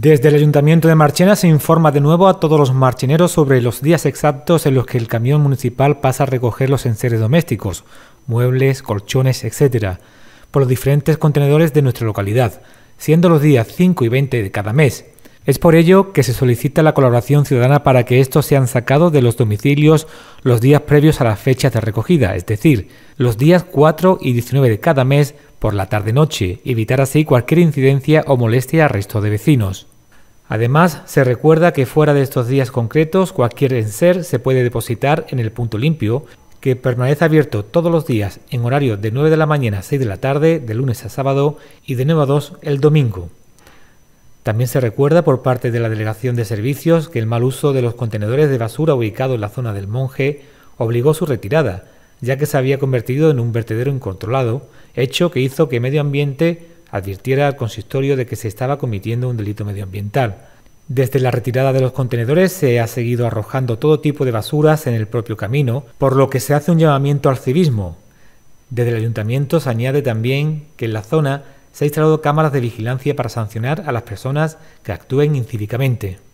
Desde el Ayuntamiento de Marchena se informa de nuevo a todos los marcheneros sobre los días exactos en los que el camión municipal pasa a recoger los enseres domésticos, muebles, colchones, etc., por los diferentes contenedores de nuestra localidad, siendo los días 5 y 20 de cada mes. Es por ello que se solicita la colaboración ciudadana para que estos sean sacados de los domicilios los días previos a las fechas de recogida, es decir, los días 4 y 19 de cada mes por la tarde-noche, evitar así cualquier incidencia o molestia al resto de vecinos. Además, se recuerda que fuera de estos días concretos, cualquier enser se puede depositar en el punto limpio, que permanece abierto todos los días en horario de 9 de la mañana a 6 de la tarde, de lunes a sábado, y de 9 a 2 el domingo. También se recuerda por parte de la Delegación de Servicios que el mal uso de los contenedores de basura ubicados en la zona del monje obligó su retirada, ya que se había convertido en un vertedero incontrolado, hecho que hizo que Medio Ambiente advirtiera al consistorio de que se estaba cometiendo un delito medioambiental. Desde la retirada de los contenedores se ha seguido arrojando todo tipo de basuras en el propio camino, por lo que se hace un llamamiento al civismo. Desde el ayuntamiento se añade también que en la zona se ha instalado cámaras de vigilancia para sancionar a las personas que actúen incívicamente.